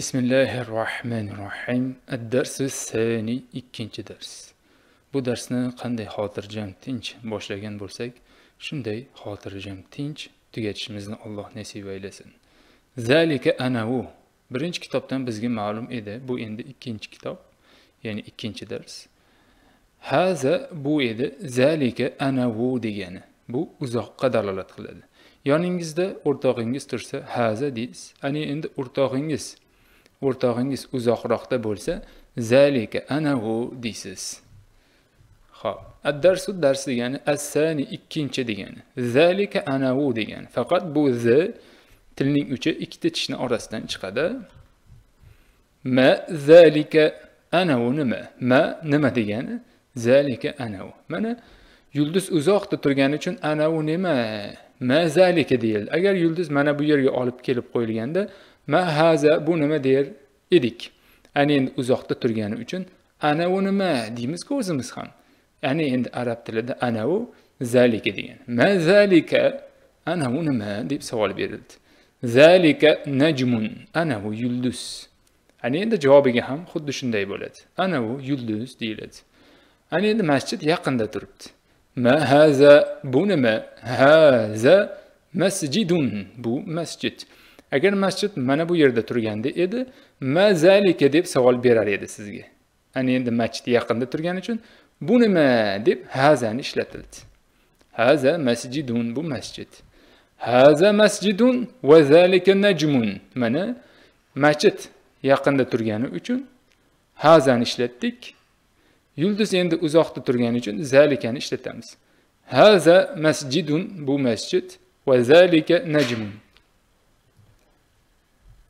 بسم الله الرحمن الرحيم الدرس الثاني ikkinchi dars bu darsni qanday xotirjam tinch boshlagan bo'lsak shunday xotirjam tinch tugatishimizni alloh nasib aylasin zalika anavu birinchi kitobdan bizga ma'lum edi bu endi ikkinchi kitob ya'ni ikkinchi dars haza bu edi zalika anavu degani bu uzoqqa dalolat qiladi yoningizda o'rtog'ingiz tursa haza deysiz ani endi o'rtog'ingiz o'rtog'ingiz uzoqroqda bo'lsa zalika anahu deysiz ho'p addarsu dars degani assani ikkinchi degani zalika anahu degani faqat bu z tilning uchi ikkita tishni orasidan chiqadi ma zalika u nima ma nima degani zalika u mana yulduz uzoqda turgani uchun ana u nima ma zalika deyildi agar yulduz mana bu yerga olib kelib qo'yilganda ma haza bu nima der edik ana endi uzoqda turgani uchun ana u nima deymizku o'zimiz ham ya'ni endi arab tilida ana u zalika degan ma zalika ana u nima deb savol berildi zalika najmun ana u yulduz ana endi javobiga ham xuddi shunday bo'ladi ana u yulduz deyiladi ana endi masjid yaqinda turibdi Ma haza bu nima? Haza masjidun. Bu masjid. Agar masjid mana bu yerda turganda edi, ma zalika deb savol berar edi sizga. ana endi masjid yaqinda turgani uchun bu nima deb hazani ishlatildi. Haza masjidun bu masjid. Haza masjidun va zalika najmun. Mana masjid yaqinda turgani uchun hazani ishlatdik. yulduz endi uzoqda turgani uchun zalikani ishlatamiz haza masjidun bu masjid va zalika najmun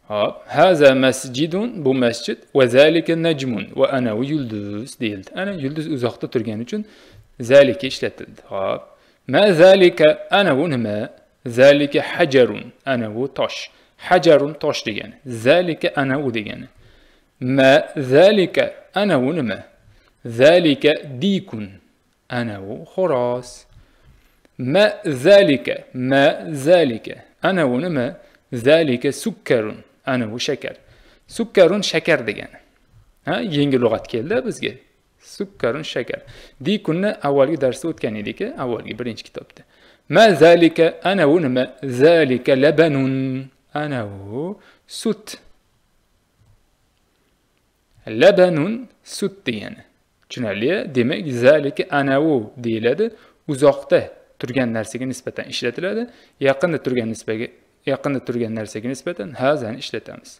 hop haza masjidun bu masjid va zalika najmun va anavi yulduz deyildi ana yulduz uzoqda turgani uchun zalika ishlatildi hop ma zalika bu nima zalika hajarun bu tosh hajarun tosh degani zalika anavu degani ma zalika bu nima ذلك ديك أنا خراس ما ذلك ما ذلك أنا ونما ذلك سكر أنا شكر سكر شكر ديجان ها ينج لغة كلا بزجي سكر شكر دي كنا أول درس كان يديك أول برينش كتابته ما ذلك أنا ونما ذلك لبن أنا سوت لبن سوت ديانا tushunarli demak zalika anavu deyiladi uzoqda turgan narsaga nisbatan ishlatiladi yaqinda turgan nisbaga yaqinda turgan narsaga nisbatan hazani ishlatamiz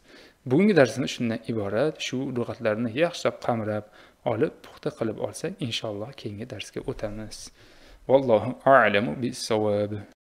bugungi darsimiz shundan iborat shu lug'atlarni yaxshilab qamrab olib puxta qilib olsak inshaalloh keyingi darsga o'tamiz vallohu alamu bisavob